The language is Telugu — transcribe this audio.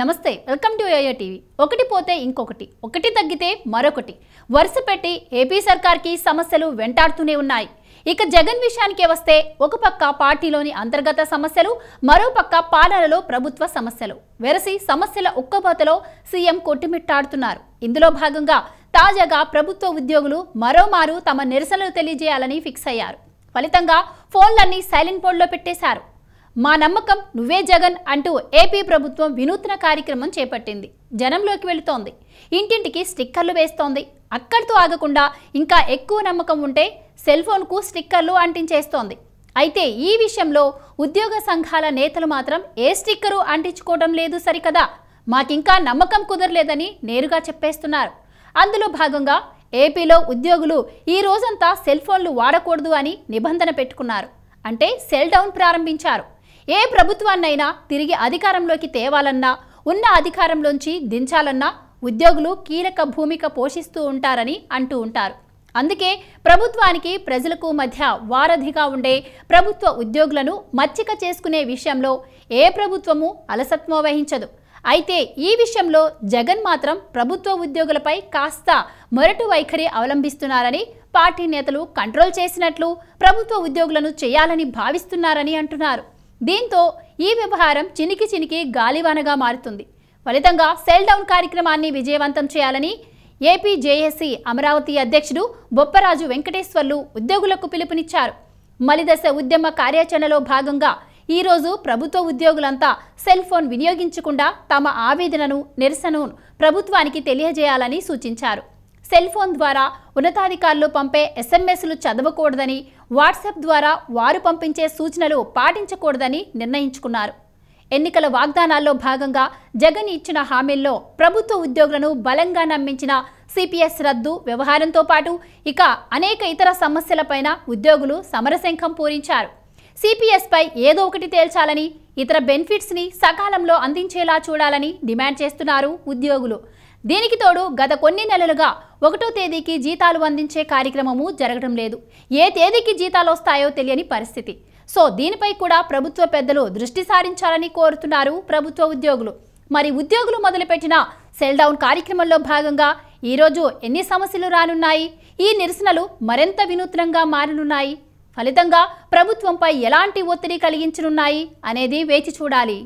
నమస్తే వెల్కమ్ టు ఏఏ టీవీ ఒకటి పోతే ఇంకొకటి ఒకటి తగ్గితే మరొకటి వరుస పెట్టి ఏపీ సర్కార్కి సమస్యలు వెంటాడుతూనే ఉన్నాయి ఇక జగన్ విషయానికే వస్తే ఒక పక్క పార్టీలోని అంతర్గత సమస్యలు మరో పక్క పాలనలో ప్రభుత్వ సమస్యలు వెరసి సమస్యల ఉక్కపోతలో సీఎం కొట్టిమిట్టాడుతున్నారు ఇందులో భాగంగా తాజాగా ప్రభుత్వ ఉద్యోగులు మరోమారు తమ నిరసనలు తెలియజేయాలని ఫిక్స్ అయ్యారు ఫలితంగా ఫోన్లన్నీ సైలెంట్ మోడ్లో పెట్టేశారు మా నమ్మకం నువ్వే జగన్ అంటూ ఏపీ ప్రభుత్వం వినూత్న కార్యక్రమం చేపట్టింది జనంలోకి వెళుతోంది ఇంటింటికి స్టిక్కర్లు వేస్తోంది అక్కడితో ఆగకుండా ఇంకా ఎక్కువ నమ్మకం ఉంటే సెల్ ఫోన్కు స్టిక్కర్లు అంటించేస్తోంది అయితే ఈ విషయంలో ఉద్యోగ సంఘాల నేతలు మాత్రం ఏ స్టిక్కరు అంటించుకోవడం లేదు సరికదా మాకింకా నమ్మకం కుదరలేదని నేరుగా చెప్పేస్తున్నారు అందులో భాగంగా ఏపీలో ఉద్యోగులు ఈ రోజంతా సెల్ ఫోన్లు వాడకూడదు అని నిబంధన పెట్టుకున్నారు అంటే సెల్ డౌన్ ప్రారంభించారు ఏ ప్రభుత్వాన్నైనా తిరిగి అధికారంలోకి తేవాలన్నా ఉన్న అధికారంలోంచి దించాలన్నా ఉద్యోగులు కీలక భూమిక పోషిస్తూ ఉంటారని అంటూ ఉంటారు అందుకే ప్రభుత్వానికి ప్రజలకు మధ్య వారధిగా ఉండే ప్రభుత్వ ఉద్యోగులను మచ్చిక చేసుకునే విషయంలో ఏ ప్రభుత్వము అలసత్వం వహించదు అయితే ఈ విషయంలో జగన్ మాత్రం ప్రభుత్వ ఉద్యోగులపై కాస్త మొరటు వైఖరి అవలంబిస్తున్నారని పార్టీ నేతలు కంట్రోల్ చేసినట్లు ప్రభుత్వ ఉద్యోగులను చేయాలని భావిస్తున్నారని అంటున్నారు దీంతో ఈ వ్యవహారం చినికి చినికి గాలివానగా మారుతుంది ఫలితంగా సెల్ డౌన్ కార్యక్రమాన్ని విజయవంతం చేయాలని ఏపీ జేఏసీ అమరావతి అధ్యక్షుడు బొప్పరాజు వెంకటేశ్వర్లు ఉద్యోగులకు పిలుపునిచ్చారు మలిదశ ఉద్యమ కార్యాచరణలో భాగంగా ఈరోజు ప్రభుత్వ ఉద్యోగులంతా సెల్ ఫోన్ వినియోగించకుండా తమ ఆవేదనను నిరసనను ప్రభుత్వానికి తెలియజేయాలని సూచించారు సెల్ ఫోన్ ద్వారా ఉన్నతాధికారులు పంపే ఎస్ఎంఎస్లు చదవకూడదని వాట్సాప్ ద్వారా వారు పంపించే సూచనలు పాటించకూడదని నిర్ణయించుకున్నారు ఎన్నికల వాగ్దానాల్లో భాగంగా జగన్ ఇచ్చిన హామీల్లో ప్రభుత్వ ఉద్యోగులను బలంగా నమ్మించిన సిపిఎస్ రద్దు వ్యవహారంతో పాటు ఇక అనేక ఇతర సమస్యలపైన ఉద్యోగులు సమరశంఖం పూరించారు సిపిఎస్పై ఏదో ఒకటి తేల్చాలని ఇతర బెనిఫిట్స్ని సకాలంలో అందించేలా చూడాలని డిమాండ్ చేస్తున్నారు ఉద్యోగులు దీనికి తోడు గత కొన్ని నెలలుగా ఒకటో తేదీకి జీతాలు అందించే కార్యక్రమము జరగడం లేదు ఏ తేదీకి జీతాలు వస్తాయో తెలియని పరిస్థితి సో దీనిపై కూడా ప్రభుత్వ పెద్దలు దృష్టి సారించాలని కోరుతున్నారు ప్రభుత్వ ఉద్యోగులు మరి ఉద్యోగులు మొదలుపెట్టిన సెల్ డౌన్ కార్యక్రమంలో భాగంగా ఈరోజు ఎన్ని సమస్యలు రానున్నాయి ఈ నిరసనలు మరింత వినూత్నంగా మారనున్నాయి ఫలితంగా ప్రభుత్వంపై ఎలాంటి ఒత్తిడి కలిగించనున్నాయి అనేది వేచి చూడాలి